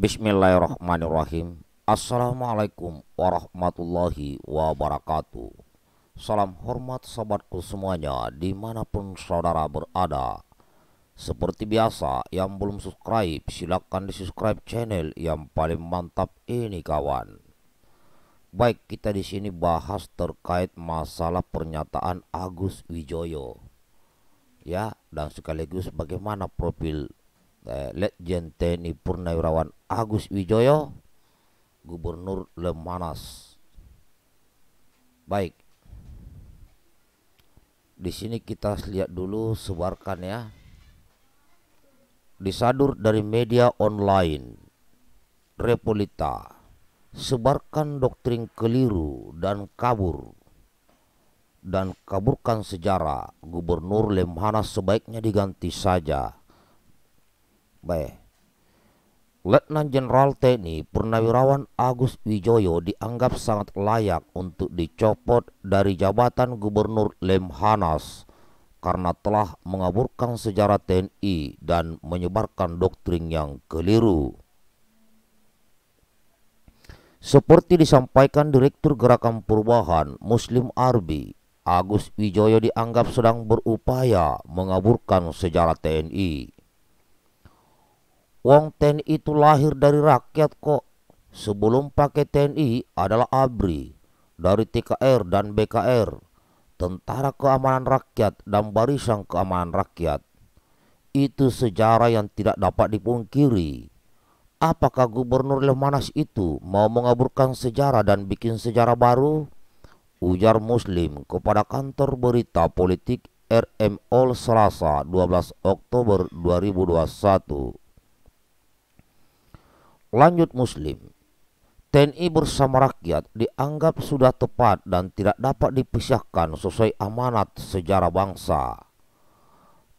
Bismillahirrahmanirrahim Assalamualaikum warahmatullahi wabarakatuh Salam hormat sahabatku semuanya dimanapun saudara berada Seperti biasa yang belum subscribe silahkan di subscribe channel yang paling mantap ini kawan Baik kita di sini bahas terkait masalah pernyataan Agus Wijoyo Ya dan sekaligus bagaimana profil Eh, Letjen TNI Purnawirawan Agus Wijoyo Gubernur Lemanas baik di sini kita lihat dulu sebarkan ya disadur dari media online Repolita sebarkan doktrin keliru dan kabur dan kaburkan sejarah Gubernur Lemhanas sebaiknya diganti saja Baik. Letnan Jenderal TNI Purnawirawan Agus Wijoyo dianggap sangat layak untuk dicopot dari jabatan Gubernur Lemhanas karena telah mengaburkan sejarah TNI dan menyebarkan doktrin yang keliru. Seperti disampaikan Direktur Gerakan Perubahan Muslim Arbi, Agus Wijoyo dianggap sedang berupaya mengaburkan sejarah TNI. Wong TNI itu lahir dari rakyat kok. Sebelum pakai TNI adalah ABRI dari TKR dan BKR, Tentara Keamanan Rakyat dan Barisan Keamanan Rakyat. Itu sejarah yang tidak dapat dipungkiri. Apakah Gubernur Lemanas itu mau mengaburkan sejarah dan bikin sejarah baru? Ujar Muslim kepada kantor berita politik RM All Selasa 12 Oktober 2021. Lanjut Muslim. TNI bersama rakyat dianggap sudah tepat dan tidak dapat dipisahkan sesuai amanat sejarah bangsa.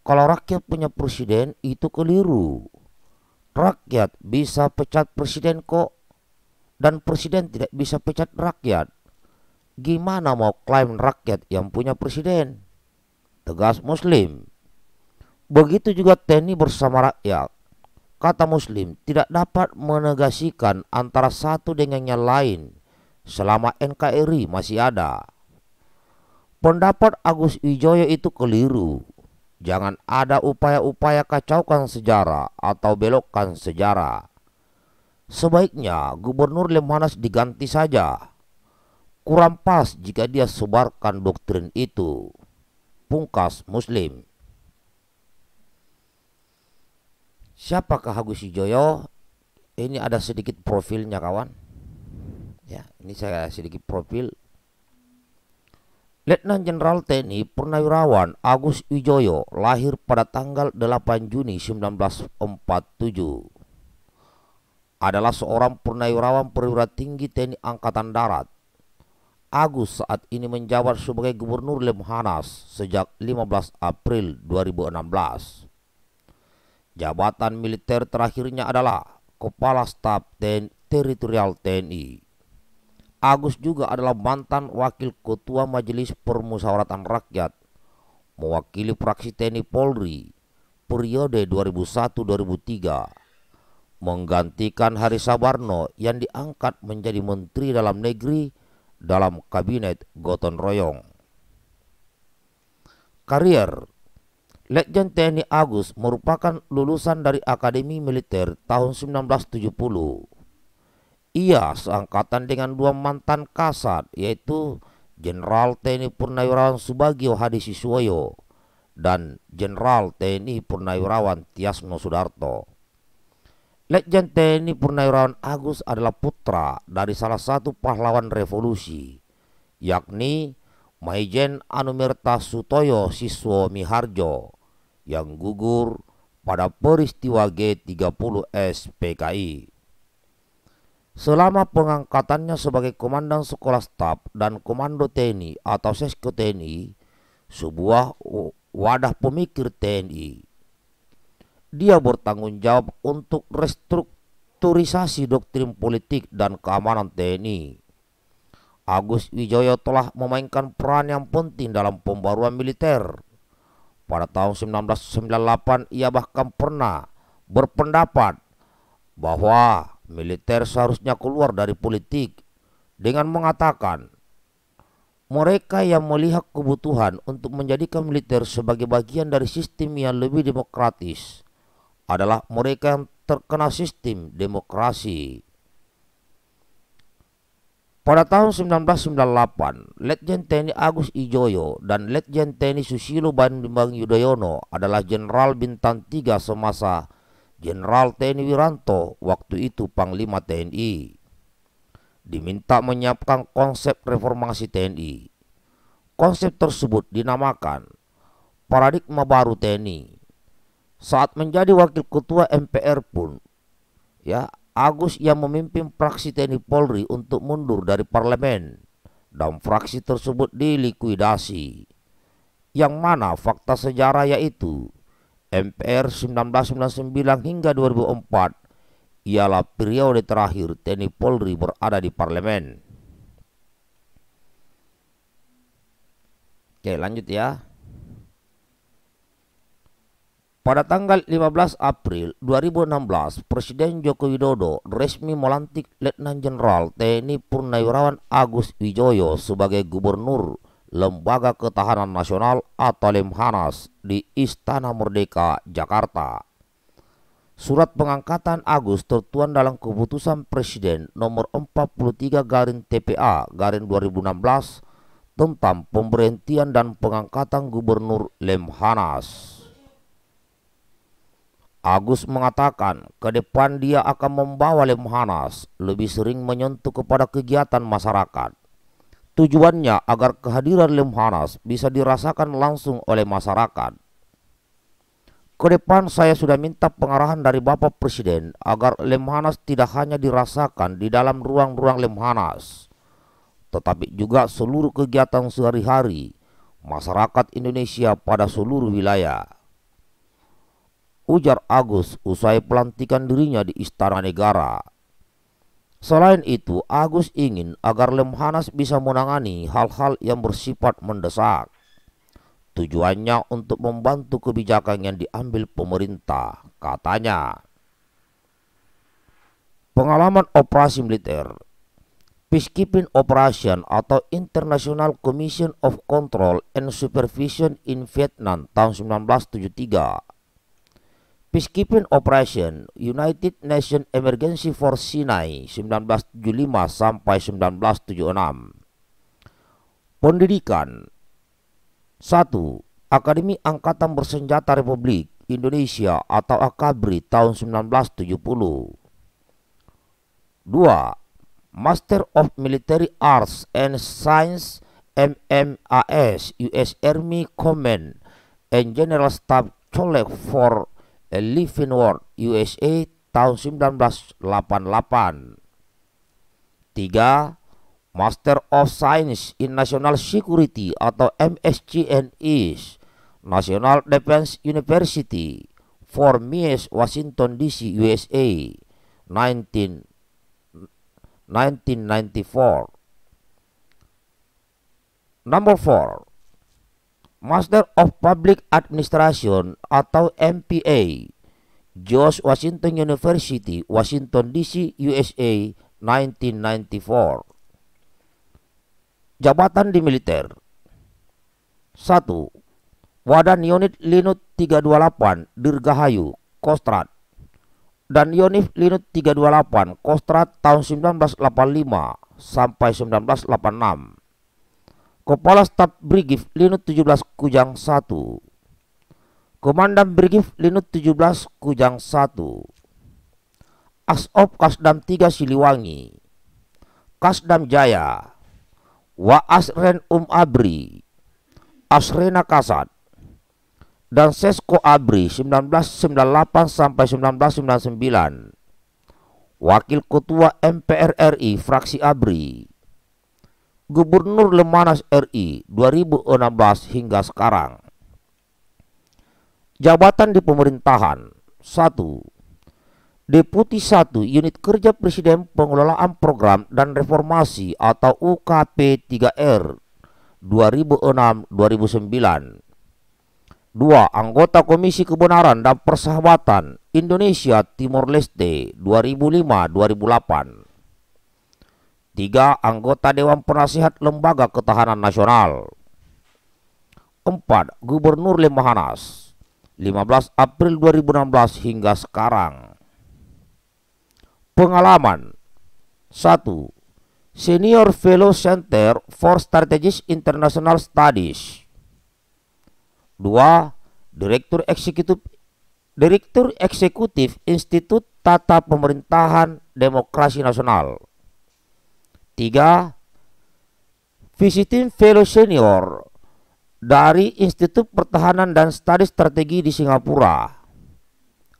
Kalau rakyat punya presiden itu keliru. Rakyat bisa pecat presiden kok dan presiden tidak bisa pecat rakyat. Gimana mau klaim rakyat yang punya presiden? Tegas Muslim. Begitu juga TNI bersama rakyat Kata Muslim tidak dapat menegasikan antara satu dengan yang lain selama NKRI masih ada. Pendapat Agus Wijoyo itu keliru. Jangan ada upaya-upaya kacaukan sejarah atau belokkan sejarah. Sebaiknya Gubernur Lemhanas diganti saja. Kurang pas jika dia sebarkan doktrin itu. Pungkas Muslim. Siapakah Agus Wijoyo? Ini ada sedikit profilnya kawan. Ya, ini saya sedikit profil. Letnan Jenderal TNI Purnawirawan Agus Wijoyo lahir pada tanggal 8 Juni 1947. Adalah seorang purnawirawan perwira tinggi TNI Angkatan Darat. Agus saat ini menjabat sebagai Gubernur Lemhanas sejak 15 April 2016. Jabatan militer terakhirnya adalah Kepala Staf TNI Teritorial TNI. Agus juga adalah mantan Wakil Ketua Majelis Permusyawaratan Rakyat, mewakili fraksi TNI Polri periode 2001-2003, menggantikan Hari Sabarno yang diangkat menjadi Menteri Dalam Negeri dalam Kabinet Gotong Royong. Karier Letjen TNI Agus merupakan lulusan dari Akademi Militer tahun 1970. Ia seangkatan dengan dua mantan kasat yaitu Jenderal TNI Purnawirawan Subagio Hadi Siswoyo dan Jenderal TNI Purnawirawan Tiasno Sudarto. Letjen TNI Purnawirawan Agus adalah putra dari salah satu pahlawan revolusi, yakni Maijen Anumerta Sutoyo Siswo Miharjo yang gugur pada peristiwa G30S PKI. Selama pengangkatannya sebagai Komandan Sekolah Staf dan Komando TNI atau Sesko TNI, sebuah wadah pemikir TNI. Dia bertanggung jawab untuk restrukturisasi doktrin politik dan keamanan TNI. Agus Wijoyo telah memainkan peran yang penting dalam pembaruan militer pada tahun 1998 ia bahkan pernah berpendapat bahwa militer seharusnya keluar dari politik dengan mengatakan mereka yang melihat kebutuhan untuk menjadikan militer sebagai bagian dari sistem yang lebih demokratis adalah mereka yang terkena sistem demokrasi. Pada tahun 1998, Letjen TNI Agus Ijoyo dan Letjen TNI Susilo Bambang Yudhoyono adalah Jenderal Bintang 3 semasa Jenderal TNI Wiranto waktu itu Panglima TNI. Diminta menyiapkan konsep reformasi TNI. Konsep tersebut dinamakan paradigma baru TNI. Saat menjadi wakil ketua MPR pun ya Agus yang memimpin fraksi TNI Polri untuk mundur dari parlemen dan fraksi tersebut dilikuidasi. Yang mana fakta sejarah yaitu MPR 1999 hingga 2004 ialah periode terakhir TNI Polri berada di parlemen. Oke lanjut ya. Pada tanggal 15 April 2016, Presiden Joko Widodo resmi melantik Letnan Jenderal TNI Purnawirawan Agus Wijoyo sebagai Gubernur Lembaga Ketahanan Nasional atau Lemhanas di Istana Merdeka, Jakarta. Surat pengangkatan Agus tertuan dalam keputusan Presiden nomor 43 Garin TPA Garin 2016 tentang pemberhentian dan pengangkatan Gubernur Lemhanas. Agus mengatakan ke depan dia akan membawa Lemhanas lebih sering menyentuh kepada kegiatan masyarakat. Tujuannya agar kehadiran Lemhanas bisa dirasakan langsung oleh masyarakat. Ke depan saya sudah minta pengarahan dari Bapak Presiden agar Lemhanas tidak hanya dirasakan di dalam ruang-ruang Lemhanas, tetapi juga seluruh kegiatan sehari-hari masyarakat Indonesia pada seluruh wilayah ujar Agus usai pelantikan dirinya di istana negara. Selain itu, Agus ingin agar Lemhanas bisa menangani hal-hal yang bersifat mendesak. Tujuannya untuk membantu kebijakan yang diambil pemerintah, katanya. Pengalaman operasi militer Peacekeeping Operation atau International Commission of Control and Supervision in Vietnam tahun 1973 Peacekeeping Operation United Nations Emergency Force Sinai 1975 sampai 1976. Pendidikan 1. Akademi Angkatan Bersenjata Republik Indonesia atau AKABRI tahun 1970. 2. Master of Military Arts and Science MMAS US Army Command and General Staff College for World USA tahun 1988. 3. Master of Science in National Security atau MSCNIS, National Defense University, Fort Meade, Washington DC, USA, 19, 1994. Number 4. Master of Public Administration atau MPA, George Washington University, Washington DC, USA, 1994. Jabatan di militer 1. Wadan Unit Linut 328 Dirgahayu, Kostrad. dan Yonif Linut 328 Kostrad tahun 1985 sampai 1986. Kepala Staf Brigif Linut 17 Kujang 1 Komandan Brigif Linut 17 Kujang 1 Asop Kasdam 3 Siliwangi Kasdam Jaya Wa Asren Um Abri Asrena Kasat dan Sesko Abri 1998 sampai 1999 Wakil Ketua MPR RI fraksi Abri Gubernur Lemanas RI 2016 hingga sekarang. Jabatan di pemerintahan 1. Deputi 1 Unit Kerja Presiden Pengelolaan Program dan Reformasi atau UKP 3R 2006-2009. 2. Anggota Komisi Kebenaran dan Persahabatan Indonesia Timor Leste 2005-2008. Tiga, anggota Dewan Penasihat Lembaga Ketahanan Nasional. Empat, Gubernur Lemahanas, 15 April 2016 hingga sekarang. Pengalaman 1. Senior Fellow Center for Strategic International Studies 2. Direktur Eksekutif Direktur Eksekutif Institut Tata Pemerintahan Demokrasi Nasional Tiga, visiting fellow senior dari Institut Pertahanan dan Studi Strategi di Singapura.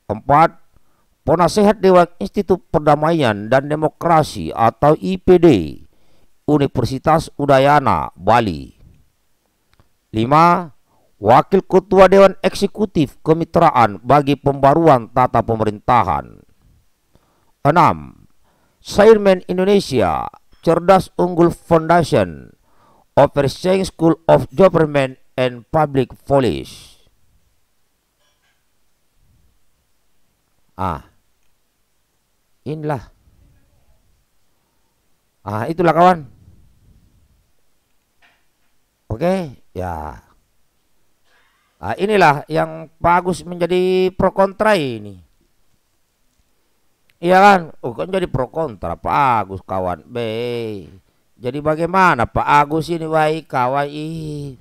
Empat, penasehat Dewan Institut Perdamaian dan Demokrasi atau IPD Universitas Udayana, Bali. Lima, Wakil Ketua Dewan Eksekutif Kemitraan bagi Pembaruan Tata Pemerintahan. Enam, sairman Indonesia Cerdas Unggul Foundation, Overseeing School of Government and Public Policy. Ah, inilah. Ah, itulah kawan. Oke, okay, ya. Ah, inilah yang bagus menjadi pro kontra ini. Iya kan? Oh, kan jadi pro kontra Pak Agus kawan. be Jadi bagaimana Pak Agus ini baik kawan ih.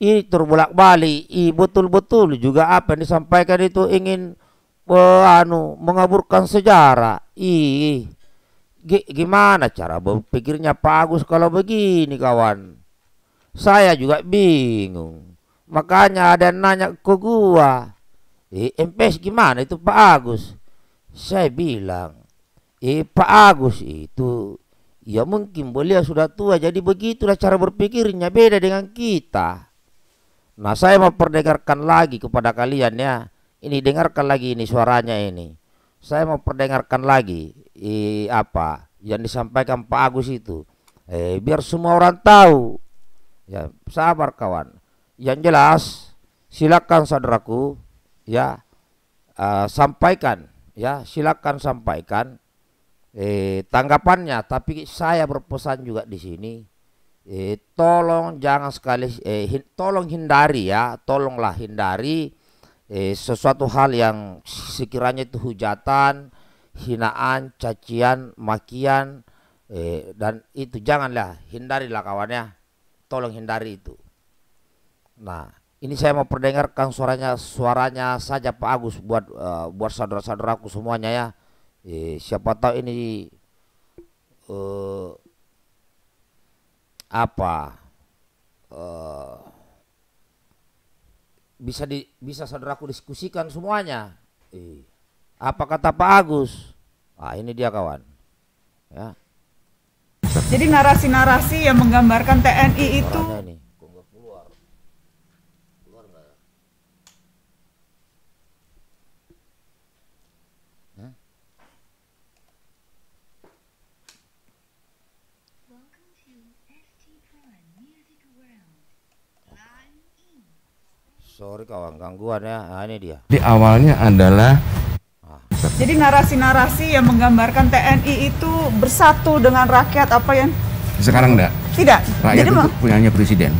Ini terbulak balik, i betul-betul juga apa yang disampaikan itu ingin uh, anu mengaburkan sejarah. Ih, gimana cara berpikirnya Pak Agus kalau begini kawan? Saya juga bingung. Makanya ada yang nanya ke gua. Eh, MPS gimana itu Pak Agus? Saya bilang, eh Pak Agus itu ya mungkin beliau sudah tua jadi begitulah cara berpikirnya beda dengan kita. Nah saya mau perdengarkan lagi kepada kalian ya. Ini dengarkan lagi ini suaranya ini. Saya mau perdengarkan lagi eh, apa yang disampaikan Pak Agus itu. Eh biar semua orang tahu. Ya sabar kawan. Yang jelas silakan saudaraku ya uh, sampaikan ya silakan sampaikan eh, tanggapannya tapi saya berpesan juga di sini eh, tolong jangan sekali eh, tolong hindari ya tolonglah hindari eh, sesuatu hal yang sekiranya itu hujatan hinaan cacian makian eh, dan itu janganlah hindarilah kawannya tolong hindari itu nah ini saya mau perdengarkan suaranya suaranya saja Pak Agus buat uh, buat saudara-saudaraku semuanya ya. Eh, siapa tahu ini uh, apa uh, bisa di bisa saudaraku diskusikan semuanya. Eh, apa kata Pak Agus? Ah ini dia kawan. Ya. Jadi narasi-narasi yang menggambarkan TNI itu. ini. Sorry kawan, gangguan ya. Nah, ini dia. Di awalnya adalah jadi narasi-narasi yang menggambarkan TNI itu bersatu dengan rakyat apa yang sekarang enggak? Tidak. Rakyat Jadi, itu punyanya presiden.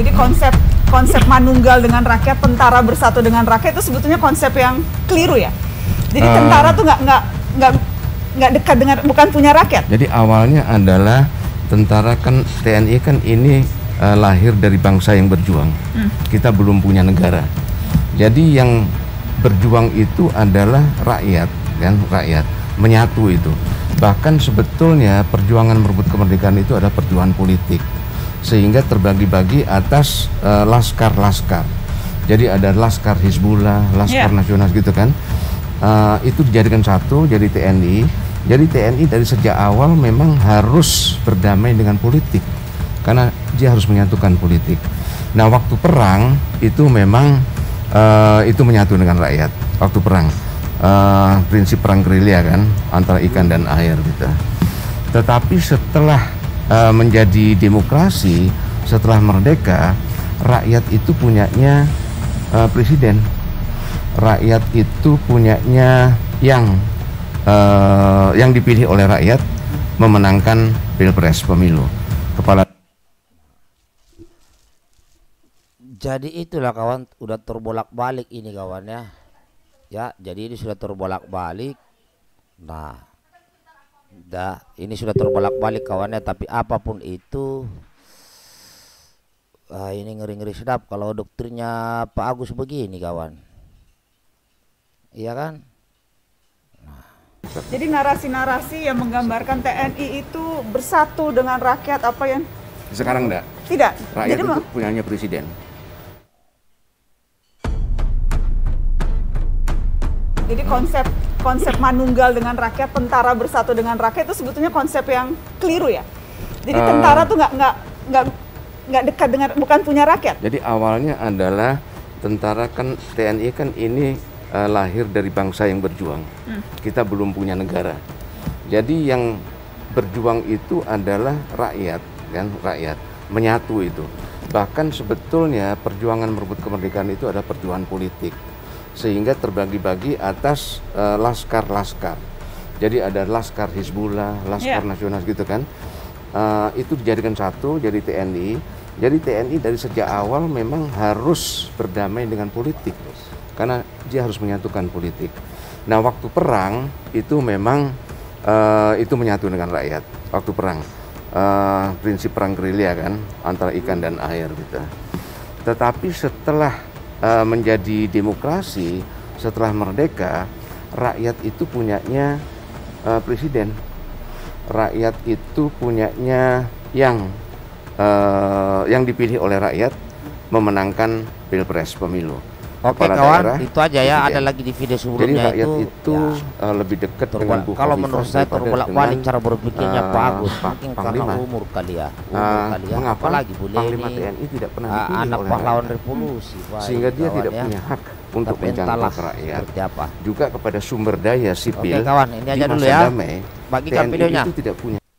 Jadi konsep konsep manunggal dengan rakyat, tentara bersatu dengan rakyat itu sebetulnya konsep yang keliru ya. Jadi uh, tentara tuh nggak nggak nggak nggak dekat dengan bukan punya rakyat. Jadi awalnya adalah tentara kan TNI kan ini uh, lahir dari bangsa yang berjuang. Hmm. Kita belum punya negara. Jadi yang berjuang itu adalah rakyat kan, rakyat menyatu itu. Bahkan sebetulnya perjuangan merebut kemerdekaan itu adalah perjuangan politik. Sehingga terbagi-bagi atas eh, laskar-laskar. Uh, Jadi ada laskar Hizbullah, laskar yeah. nasional gitu kan. Uh, itu dijadikan satu jadi TNI jadi TNI dari sejak awal memang harus berdamai dengan politik karena dia harus menyatukan politik. Nah, waktu perang itu memang uh, itu menyatu dengan rakyat. Waktu perang uh, prinsip perang gerilya kan antara ikan dan air gitu. Tetapi setelah uh, menjadi demokrasi, setelah merdeka, rakyat itu punyanya uh, presiden. Rakyat itu punyanya yang uh, yang dipilih oleh rakyat memenangkan pilpres pemilu. Kepala Jadi itulah kawan udah terbolak-balik ini kawan ya. Ya, jadi ini sudah terbolak-balik. Nah, dah ini sudah terbolak-balik kawannya tapi apapun itu ah, ini ngeri-ngeri sedap kalau dokternya Pak Agus begini kawan. Iya kan? Jadi narasi-narasi yang menggambarkan TNI itu bersatu dengan rakyat apa yang sekarang enggak? Tidak. Rakyat Jadi, itu punyanya presiden. Jadi konsep konsep manunggal dengan rakyat, tentara bersatu dengan rakyat itu sebetulnya konsep yang keliru ya. Jadi uh, tentara tuh nggak nggak nggak nggak dekat dengan bukan punya rakyat. Jadi awalnya adalah tentara kan TNI kan ini uh, lahir dari bangsa yang berjuang. Hmm. Kita belum punya negara. Jadi yang berjuang itu adalah rakyat, kan? Rakyat menyatu itu. Bahkan sebetulnya perjuangan merebut kemerdekaan itu ada perjuangan politik. Sehingga terbagi-bagi atas eh, laskar-laskar. Uh, Jadi ada laskar Hizbullah, laskar yeah. nasional gitu kan. Uh, itu dijadikan satu jadi TNI. Jadi TNI dari sejak awal memang harus berdamai dengan politik. Karena dia harus menyatukan politik. Nah, waktu perang itu memang uh, itu menyatu dengan rakyat. Waktu perang, uh, prinsip perang gerilya kan antara ikan dan air gitu. Tetapi setelah uh, menjadi demokrasi, setelah merdeka, rakyat itu punyanya uh, presiden. Rakyat itu punyanya yang uh, yang dipilih oleh rakyat memenangkan pilpres pemilu. Oke okay, kawan, daerah, itu aja ya. Ada lagi di video sebelumnya Jadi, itu, itu ya, uh, lebih dekat dengan Bu Kalau menurut saya terbolak balik cara berpikirnya uh, bagus, makin karena umur kali ya. Umur uh, kali ya. Mengapa lagi Bu Panglima TNI tidak pernah uh, anak pahlawan revolusi, ya, sehingga dia tidak ya. punya hak untuk Tapi rakyat apa. juga kepada sumber daya sipil Oke, kawan, ini aja dulu ya. Damai, Bagikan videonya. tidak punya